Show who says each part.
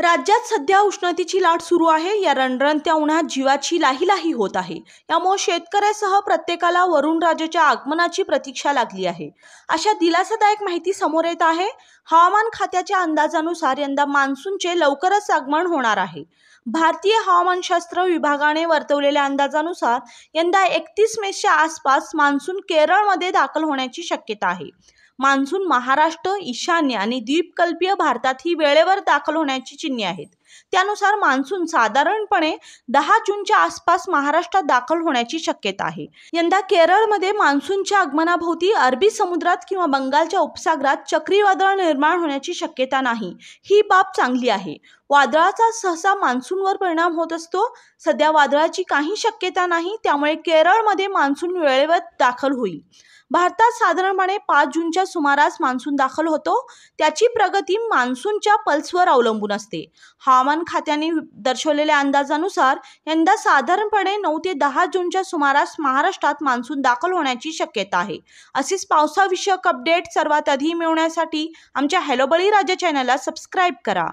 Speaker 1: राज्यात सध्या उष्णतेची लाट सुरू आहे या रणरणत्या उन्हात जीवाची लाही लाही होत आहे यामुळे शेतकऱ्यासह प्रत्येकाला वरुण राजाच्या आगमनाची प्रतीक्षा लागली आहे अशा दिलासादायक माहिती समोर येत आहे हवामान खात्याच्या अंदाजानुसार यंदा मान्सूनचे लवकरच आगमन होणार आहे भारतीय हवामानशास्त्र विभागाने वर्तवलेल्या अंदाजानुसार यंदा एकतीस मेच्या आसपास मान्सून केरळमध्ये दाखल होण्याची शक्यता आहे मान्सून महाराष्ट्र ईशान्य आणि द्वीपकल्पीय भारतात ही वेळेवर दाखल होण्याची चिन्हे आहेत त्यानुसार मान्सून साधारणपणे दहा जूनच्या आसपास महाराष्ट्रात दाखल होण्याची शक्यता आहे यंदा केरळमध्ये मान्सूनच्या आगमनाभोवती अरबी समुद्रात किंवा बंगालच्या उपसागरात चक्रीवादळ निर्माण होण्याची शक्यता नाही ही बाब चांगली आहे वादळाचा सहसा मान्सूनवर परिणाम होत असतो सध्या वादळाची काही शक्यता नाही त्यामुळे केरळमध्ये मान्सून वेळेवर दाखल होईल भारतात साधारणपणे पाच जूनच्या सुमारास मान्सून दाखल होतो त्याची प्रगती मान्सूनच्या पल्सवर अवलंबून असते हवामान खात्याने दर्शवलेल्या अंदाजानुसार यंदा साधारणपणे नऊ ते दहा जूनच्या सुमारास महाराष्ट्रात मान्सून दाखल होण्याची शक्यता आहे असेच पावसाविषयक अपडेट सर्वात आधी मिळवण्यासाठी आमच्या हॅलोबळी राजा चॅनलला सबस्क्राईब करा